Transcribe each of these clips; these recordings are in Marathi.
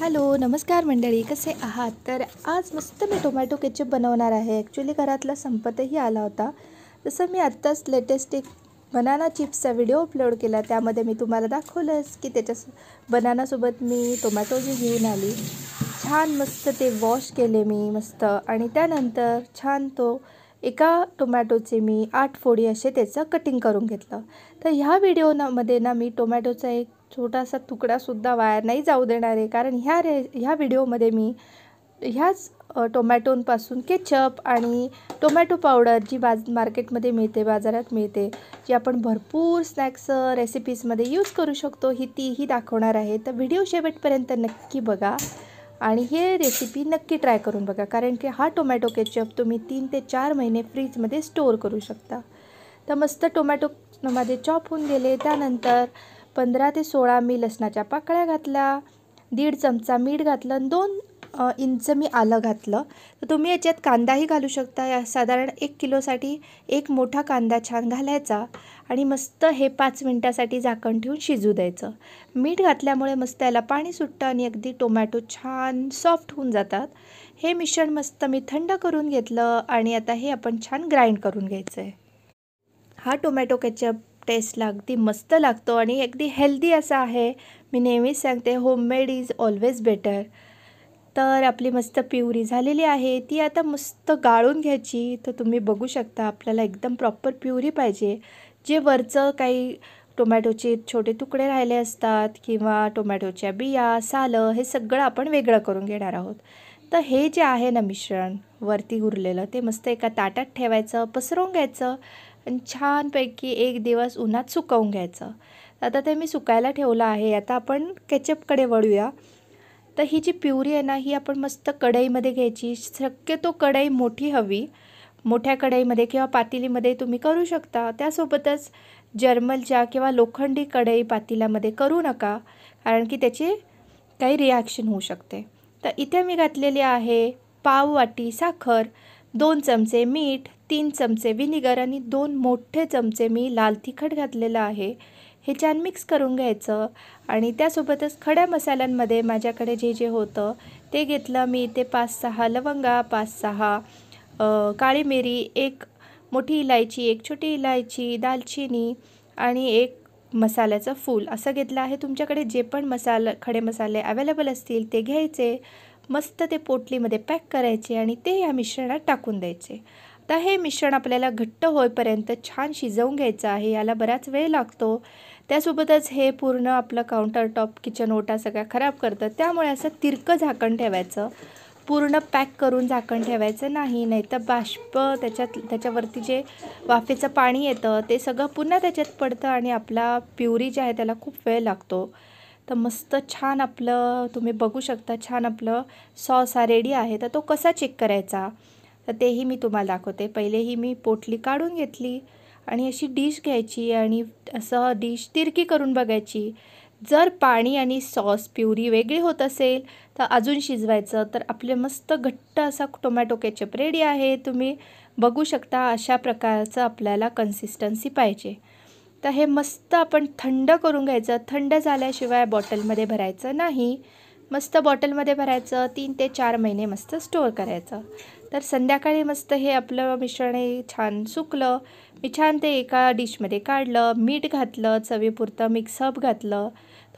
हॅलो नमस्कार मंडळी कसे आहात तर आज मस्त मी टोमॅटो केचप बनवणार आहे ॲक्च्युली घरातला संपतही आला होता जसं मी आत्ताच लेटेस्ट एक बनाना चिप्सचा व्हिडिओ अपलोड केला त्यामध्ये मी तुम्हाला दाखवलंच की त्याच्या बनानासोबत मी टोमॅटो जे घेऊन आली छान मस्त ते वॉश केले मी मस्त आणि त्यानंतर छान तो एका टोमॅटोचे मी आठ फोडी असे त्याचं कटिंग करून घेतलं तर ह्या व्हिडिओनामध्ये ना मी टोमॅटोचा एक छोटासा तुकडासुद्धा वाया नाही जाऊ देणार आहे कारण ह्या रे ह्या व्हिडिओमध्ये मी ह्याच टोमॅटोंपासून केचप आणि टोमॅटो पावडर जी बाज मार्केटमध्ये मिळते बाजारात मिळते जी आपण भरपूर स्नॅक्स रेसिपीजमध्ये यूज करू शकतो ही तीही दाखवणार आहे तर व्हिडिओ शेवटपर्यंत नक्की बघा आणि हे रेसिपी नक्की ट्राय करून बघा कारण की हा टोमॅटो केचप तुम्ही तीन ते चार महिने फ्रीजमध्ये स्टोअर करू शकता तर मस्त टोमॅटोमध्ये चॉप होऊन गेले त्यानंतर पंधरा ते सोळा मी लसणाच्या पाकळ्या घातल्या दीड चमचा मीठ घातलं आणि दोन इंच मी आलं घातलं तर तुम्ही याच्यात कांदाही घालू शकता या साधारण एक किलोसाठी एक मोठा कांदा छान घालायचा आणि मस्त हे पाच मिनटासाठी झाकण ठेवून शिजू द्यायचं मीठ घातल्यामुळे मस्त याला पाणी सुटतं आणि अगदी टोमॅटो छान सॉफ्ट होऊन जातात हे मिश्रण मस्त मी थंड करून घेतलं आणि आता हे आपण छान ग्राइंड करून घ्यायचं आहे हा टोमॅटो केचप टेस्टला अगदी मस्त लागतो आणि अगदी हेल्दी असा आहे मी नेहमीच सांगते होममेड इज ऑलवेज बेटर तर आपली मस्त प्युरी झालेली आहे ती आता मस्त गाळून घ्यायची तर तुम्ही बघू शकता आपल्याला एकदम प्रॉपर प्युरी पाहिजे जे वरचं काही टोमॅटोचे छोटे तुकडे राहिले असतात किंवा टोमॅटोच्या बिया सालं हे सगळं आपण वेगळं करून घेणार आहोत तर हे जे आहे ना मिश्रण वरती उरलेलं ते मस्त एका ताटात ठेवायचं पसरवून घ्यायचं आणि छानपैकी एक दिवस उन्हात सुकवून घ्यायचं आता ते मी सुकायला ठेवलं आहे आता आपण केचपकडे वळूया तर ही जी प्युरी आहे ना ही आपण मस्त कढईमध्ये घ्यायची शक्यतो कढई मोठी हवी मोठ्या कढईमध्ये किंवा पातेलीमध्ये तुम्ही करू शकता त्यासोबतच जर्मलच्या किंवा लोखंडी कढई पातेल्यामध्ये करू नका कारण की त्याची काही रिॲक्शन होऊ शकते तर इथे मी घातलेली आहे पाव वाटी साखर दोन चमचे मीठ तीन चमचे विनिगर आणि दोन मोठे चमचे मी लाल तिखट घातलेलं आहे हे छान मिक्स करून घ्यायचं आणि त्यासोबतच खड्या मसाल्यांमध्ये माझ्याकडे जे जे होतं ते घेतलं मी ते पाच सहा लवंगा पाच सहा काळी मिरी एक मोठी इलायची एक छोटी इलायची दालचिनी आणि एक मसाल्याचं फूल असं घेतलं आहे तुमच्याकडे जे पण मसाला खडे मसाले अवेलेबल असतील ते घ्यायचे मस्त ते पोटलीमध्ये पॅक करायचे आणि ते या मिश्रणात टाकून द्यायचे आता हे मिश्रण आपल्याला घट्ट होईपर्यंत छान शिजवून घ्यायचं आहे याला बराच वेळ लागतो त्यासोबतच हे पूर्ण आपलं टॉप किचन ओटा सगळ्या खराब करतं त्यामुळे असं तिरकं झाकण ठेवायचं पूर्ण पॅक करून झाकण ठेवायचं नाही नाहीतर बाष्प त्याच्यात त्याच्यावरती जे वाफेचं पाणी येतं ते सगळं पुन्हा त्याच्यात पडतं आणि आपला प्युरी जे आहे त्याला खूप वेळ लागतो तर मस्त छान आपलं तुम्ही बघू शकता छान आपलं सॉस हा रेडी आहे तर तो कसा चेक करायचा तर तेही मी तुम्हाला दाखवते पहिलेही मी पोटली काढून घेतली आणि अशी डिश घ्यायची आणि असं डिश तिरकी करून बघायची जर पाणी आणि सॉस प्युरी वेगळी होत असेल तर अजून शिजवायचं तर आपले मस्त घट्ट असा टोमॅटो केचप रेडी आहे तुम्ही बघू शकता अशा प्रकारचं आपल्याला कन्सिस्टन्सी पाहिजे तर हे मस्त आपण थंड करून घ्यायचं थंड झाल्याशिवाय बॉटलमध्ये भरायचं नाही मस्त बॉटलमध्ये भरायचं तीन ते चार महिने मस्त स्टोअर करायचं तर संध्याकाळी मस्त हे आपलं मिश्रण हे छान सुकलं मी छान ते एका डिशमध्ये काढलं मीठ घातलं चवीपुरतं मिक्सअप घातलं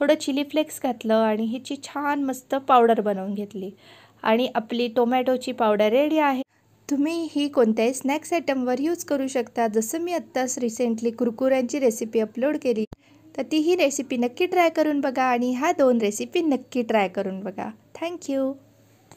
थोडं चिली फ्लेक्स घातलं आणि ह्याची छान मस्त पावडर बनवून घेतली आणि आपली टोमॅटोची पावडर रेडी आहे तुम्ही ही कोणत्याही स्नॅक्स आयटमवर यूज करू शकता जसं मी आत्ताच रिसेंटली कुरकुऱ्यांची रेसिपी अपलोड केली तर ती ही रेसिपी नक्की ट्राय करून बघा आणि ह्या दोन रेसिपी नक्की ट्राय करून बघा थँक्यू